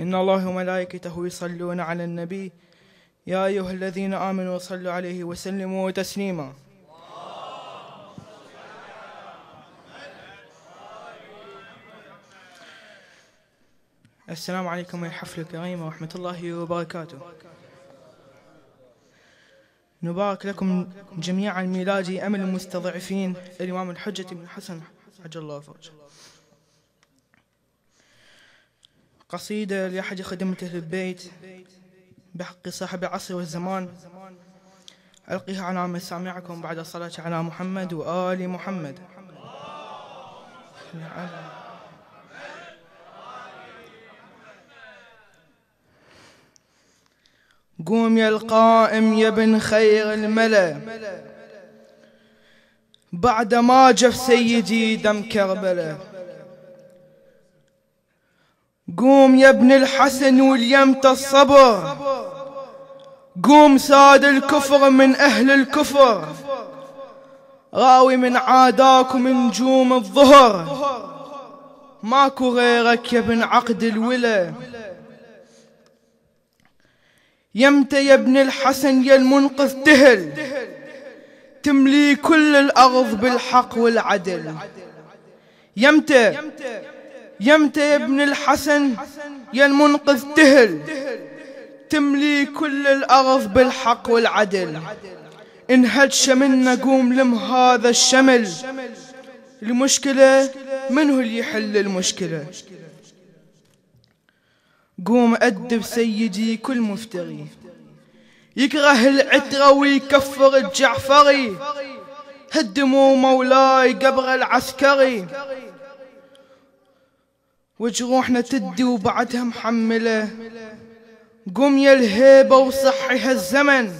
إن الله وملائكته يصلون على النبي يا أيها الذين آمنوا صلوا عليه وسلموا تسليما السلام عليكم يا الحفل الكريم ورحمة الله وبركاته نبارك لكم جميعا ميلادي أمل المستضعفين الإمام الحجة بن حسن عجل الله فرجه قصيدة لأحد خدمته في البيت بحق صاحب العصر والزمان ألقيها على مسامعكم بعد الصلاة على محمد وآل محمد قوم يا القائم يا ابن خير الملا بعد ما جف سيدي دم كربله قوم يا ابن الحسن واليمت الصبر قوم ساد الكفر من أهل الكفر راوي من عاداكم جوم الظهر ماكو غيرك يا ابن عقد الولا يمت يا ابن الحسن يا المنقذ تهل تملي كل الأرض بالحق والعدل يمت يمتى يا ابن الحسن يا المنقذ تهل تملي كل الأرض بالحق والعدل إن هدش منا قوم لم هذا الشمل المشكلة من هو اللي يحل المشكلة قوم أدب سيدي كل مفتري يكره العترة ويكفر الجعفري هدموا مولاي قبر العسكري وجروحنا تدي وبعدها محملة قم يا الهيبة وصحي هالزمن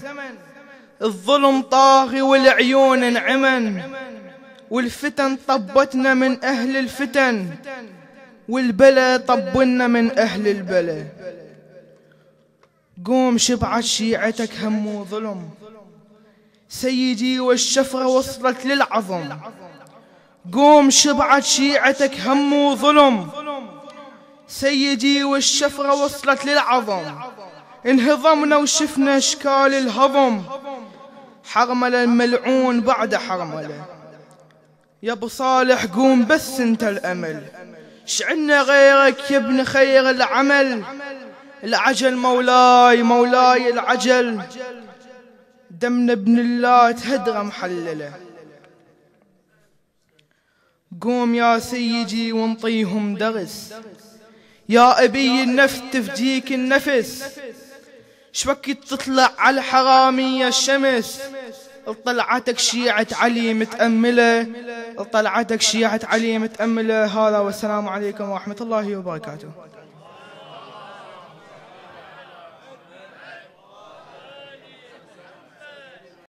الظلم طاغي والعيون انعمن والفتن طبتنا من أهل الفتن والبلا طبنا من أهل البلا قوم شبعت شيعتك هم وظلم سيدي والشفرة وصلت للعظم قوم شبعت شيعتك هم وظلم سيدي والشفرة وصلت للعظم انهضمنا وشفنا اشكال الهضم حرملة الملعون بعد حرملة يا ابو صالح قوم بس انت الامل شعلنا غيرك يا ابن خير العمل العجل مولاي مولاي العجل دمنا ابن الله تهدره محلله قوم يا سيدي وانطيهم درس يا أبي النفس تفديك النفس شبك تطلع على الحرامية الشمس طلعتك شيعة علي متأملة طلعتك شيعة علي متأملة هذا والسلام عليكم ورحمة الله وبركاته